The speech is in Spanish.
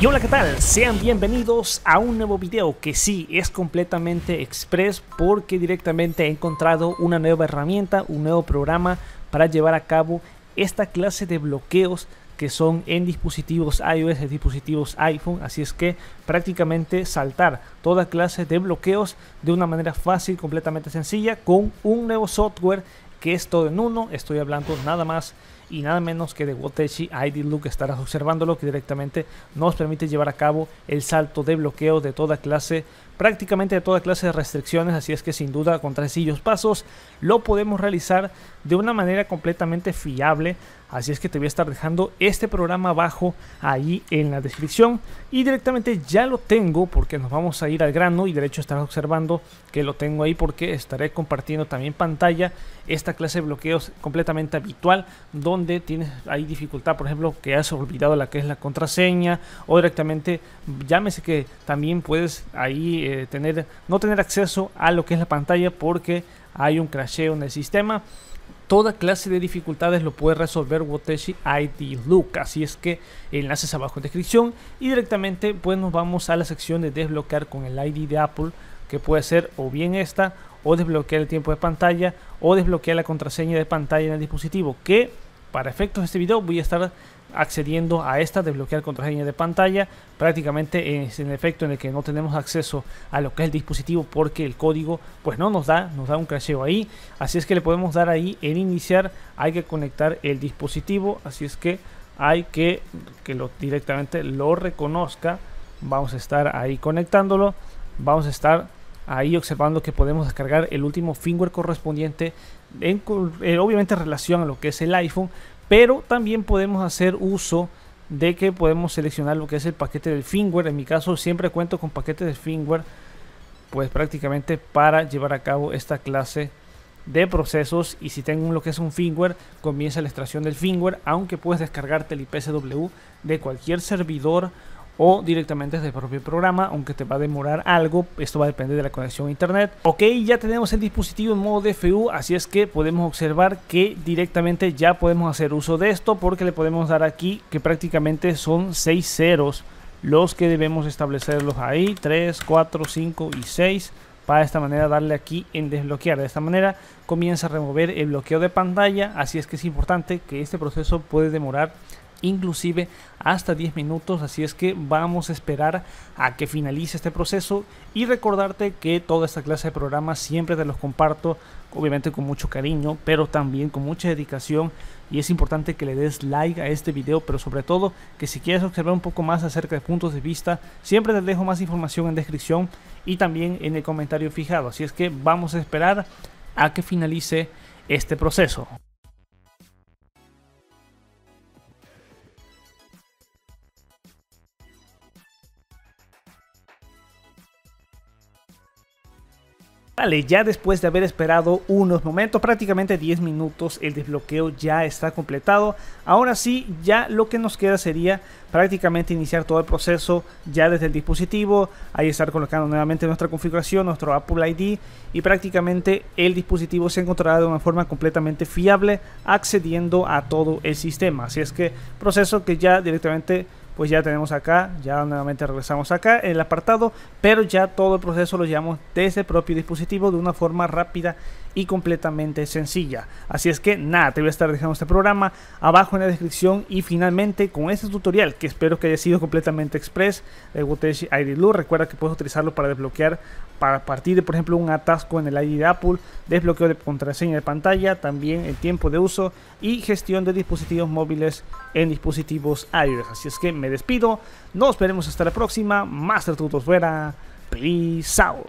Y hola, ¿qué tal? Sean bienvenidos a un nuevo video que sí es completamente express porque directamente he encontrado una nueva herramienta, un nuevo programa para llevar a cabo esta clase de bloqueos que son en dispositivos iOS, en dispositivos iPhone, así es que prácticamente saltar toda clase de bloqueos de una manera fácil, completamente sencilla, con un nuevo software que es todo en uno, estoy hablando nada más y nada menos que de Wotechi ID Look estarás lo que directamente nos permite llevar a cabo el salto de bloqueo de toda clase, prácticamente de toda clase de restricciones, así es que sin duda con sencillos pasos lo podemos realizar de una manera completamente fiable, así es que te voy a estar dejando este programa abajo ahí en la descripción y directamente ya lo tengo porque nos vamos a ir al grano y derecho estarás observando que lo tengo ahí porque estaré compartiendo también pantalla esta clase de bloqueos completamente habitual donde donde tienes, hay dificultad, por ejemplo, que has olvidado la que es la contraseña o directamente, llámese que también puedes ahí eh, tener, no tener acceso a lo que es la pantalla porque hay un crasheo en el sistema. Toda clase de dificultades lo puede resolver Woteshi ID Look. Así es que enlaces abajo en descripción. Y directamente pues nos vamos a la sección de desbloquear con el ID de Apple. Que puede ser o bien esta o desbloquear el tiempo de pantalla o desbloquear la contraseña de pantalla en el dispositivo. Que para efectos de este video voy a estar accediendo a esta, desbloquear contraseña de pantalla, prácticamente es en efecto en el que no tenemos acceso a lo que es el dispositivo porque el código pues no nos da, nos da un crasheo ahí, así es que le podemos dar ahí en iniciar, hay que conectar el dispositivo, así es que hay que que lo directamente lo reconozca, vamos a estar ahí conectándolo, vamos a estar ahí observando que podemos descargar el último firmware correspondiente, en, eh, obviamente en relación a lo que es el iPhone, pero también podemos hacer uso de que podemos seleccionar lo que es el paquete del firmware. En mi caso siempre cuento con paquetes de firmware, pues prácticamente para llevar a cabo esta clase de procesos y si tengo lo que es un firmware comienza la extracción del firmware aunque puedes descargarte el IPSW de cualquier servidor o directamente desde el propio programa, aunque te va a demorar algo, esto va a depender de la conexión a internet. Ok, ya tenemos el dispositivo en modo DFU, así es que podemos observar que directamente ya podemos hacer uso de esto porque le podemos dar aquí que prácticamente son 6 ceros los que debemos establecerlos ahí, 3, 4, 5 y 6 para de esta manera darle aquí en desbloquear. De esta manera comienza a remover el bloqueo de pantalla, así es que es importante que este proceso puede demorar inclusive hasta 10 minutos, así es que vamos a esperar a que finalice este proceso y recordarte que toda esta clase de programas siempre te los comparto, obviamente con mucho cariño, pero también con mucha dedicación y es importante que le des like a este video, pero sobre todo que si quieres observar un poco más acerca de puntos de vista, siempre te dejo más información en descripción y también en el comentario fijado, así es que vamos a esperar a que finalice este proceso. Vale, ya después de haber esperado unos momentos, prácticamente 10 minutos, el desbloqueo ya está completado. Ahora sí, ya lo que nos queda sería prácticamente iniciar todo el proceso ya desde el dispositivo. Ahí estar colocando nuevamente nuestra configuración, nuestro Apple ID y prácticamente el dispositivo se encontrará de una forma completamente fiable accediendo a todo el sistema. Así es que proceso que ya directamente pues ya tenemos acá, ya nuevamente regresamos acá el apartado, pero ya todo el proceso lo llevamos desde el propio dispositivo de una forma rápida y completamente sencilla. Así es que nada, te voy a estar dejando este programa abajo en la descripción y finalmente con este tutorial que espero que haya sido completamente express de Gotesh ID Recuerda que puedes utilizarlo para desbloquear para partir de, por ejemplo, un atasco en el ID de Apple, desbloqueo de contraseña de pantalla, también el tiempo de uso y gestión de dispositivos móviles en dispositivos iOS. Así es que me despido, nos veremos hasta la próxima. Master Tutos fuera. Peace out.